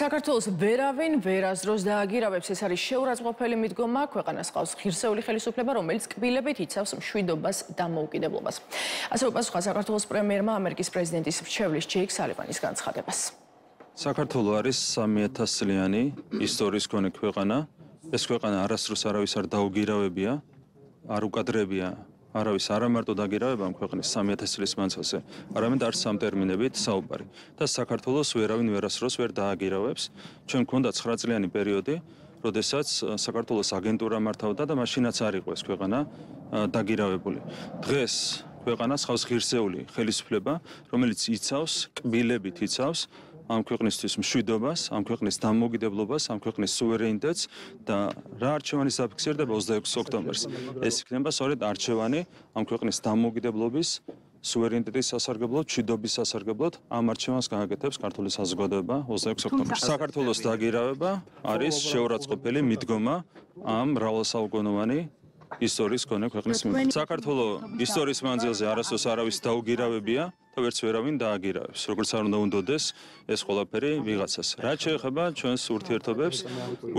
საქართველოს ვერავინ ვერასდროს დააგირავებს ეს არის შეურაცხყოფელი მიდგომა ქვეყანას ყავს ღირსეული ხელისუფლება რომელიც კბილებით იცავს მშვიდობას და მოუკიდებლობას ასე უპასუხა საქართველოს პრემიერმა ამერიკის პრეზიდენტის ჩევლის ჯეიქ სალივანის განცხადებას საქართველო არის 3000-იანი ისტორიის კონე ქვეყანა ეს ქვეყანა არასდროს არავის არ დააგირავებია არ უკადრებია არავის არ ამარტო დაგირავება ამ ქვეყნის 3000 წლის მანძილზე, არამედ არც სამ ტერმინებით საუბარი და საქართველოს ვერავინ ვერასდროს ვერ დააგირავებს. ჩვენ გვქონდა 9 წლიანი პერიოდი, როდესაც საქართველოს აგენტურა მართავდა და მაშინაც არიყო ეს ქვეყანა დაგირავებული. დღეს ქვეყანა ხავს ღირსეული ხელისუფლება, რომელიც იცავს, კბილებით იცავს ამ ქვეყნისთვის მშვიდობას, ამ ქვეყნის დამოუკიდებლობას, ამ ქვეყნის სუვერენიტეტს და რა არჩევანი საფიქსირდება 26 ოქტომბერს? ეს იქნება სწორედ არჩევანი ამ ქვეყნის დამოუკიდებლობის სუვერენიტეტის სასარგებლოდ, ჩიდობის სასარგებლოდ ამ არჩევანს განაგეთებს ქართული საზოგადოება 26 ოქტომბერს. საქართველოს დაგირავება არის შეურაცხყოფელი მიდგომა ამ მრავალსაუკუნოვანი ისტორიის კონექტის მიმართ. საქართველოს ისტორიის მანძილზე არასოდეს არავის დაუგირავებია ვერც ვერავინ დააგირავებს. როგორც არ უნდა უნდოდეს ეს ყველაფერი ვიღაცას. რაც შეეხება ჩვენს ურთიერთობებს,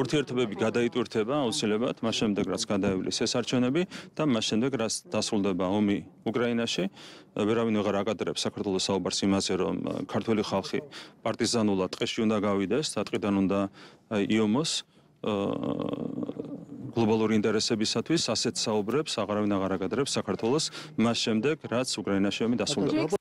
ურთიერთობები გადაიტვირთება აუცილებლად, მას შემდეგ რაც გადაევლის ეს არჩევნები და მას შემდეგ რაც დასრულდება ომი უკრაინაში, ვერავინ აღარ აკადრებს საქართველოს საუბარს იმაზე, რომ ქართველი ხალხი პარტიზანულად ტყეში უნდა გავიდეს, სატყიდან უნდა იომოს გლობალური ინტერესებისათვის ასეთ საუბრებს აღარავინ აღარ აკადრებს საქართველოს მას შემდეგ რაც უკრაინაში ომი დასრულდება.